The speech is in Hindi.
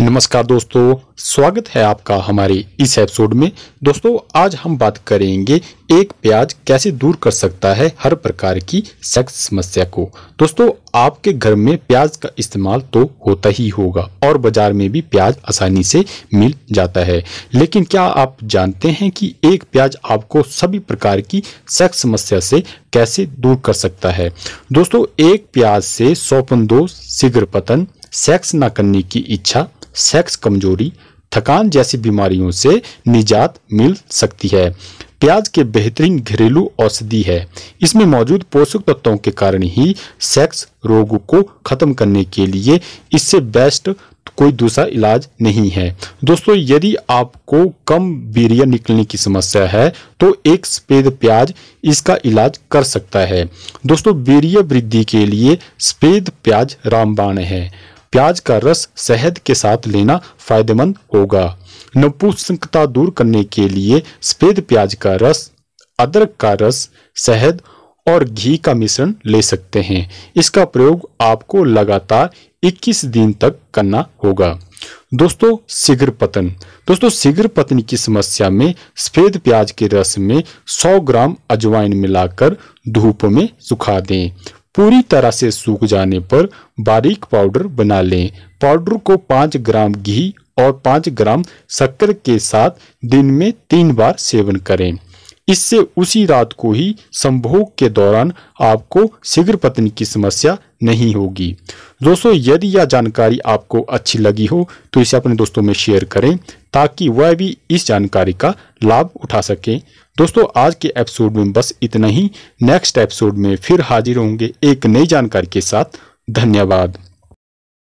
नमस्कार दोस्तों स्वागत है आपका हमारे इस एपिसोड में दोस्तों आज हम बात करेंगे एक प्याज कैसे दूर कर सकता है हर प्रकार की सेक्स समस्या को दोस्तों आपके घर में प्याज का इस्तेमाल तो होता ही होगा और बाजार में भी प्याज आसानी से मिल जाता है लेकिन क्या आप जानते हैं कि एक प्याज आपको सभी प्रकार की सेक्स समस्या से कैसे दूर कर सकता है दोस्तों एक प्याज से सौपन दो शीघ्र पतन सेक्स ना करने की इच्छा सेक्स कमजोरी थकान जैसी बीमारियों से निजात मिल सकती है प्याज के बेहतरीन घरेलू औषधि है इसमें मौजूद पोषक तत्वों के कारण ही सेक्स रोग को खत्म करने के लिए इससे बेस्ट कोई दूसरा इलाज नहीं है दोस्तों यदि आपको कम बीरिया निकलने की समस्या है तो एक सफ़ेद प्याज इसका इलाज कर सकता है दोस्तों बीरिया वृद्धि के लिए सफ़ेद प्याज रामबाण है प्याज का रस शहद के साथ लेना फायदेमंद होगा नपुंसकता दूर करने के लिए सफेद प्याज का रस अदरक का रस शहद और घी का मिश्रण ले सकते हैं इसका प्रयोग आपको लगातार 21 दिन तक करना होगा दोस्तों शीघ्र पतन दोस्तों शीघ्र पतन की समस्या में सफेद प्याज के रस में 100 ग्राम अजवाइन मिलाकर धूप में सुखा दें पूरी तरह से सूख जाने पर बारीक पाउडर बना लें पाउडर को पाँच ग्राम घी और पाँच ग्राम शक्कर के साथ दिन में तीन बार सेवन करें इससे उसी रात को ही संभोग के दौरान आपको शीघ्र पतन की समस्या नहीं होगी दोस्तों यदि यह जानकारी आपको अच्छी लगी हो तो इसे अपने दोस्तों में शेयर करें ताकि वह भी इस जानकारी का लाभ उठा सकें दोस्तों आज के एपिसोड में बस इतना ही नेक्स्ट एपिसोड में फिर हाजिर होंगे एक नई जानकारी के साथ धन्यवाद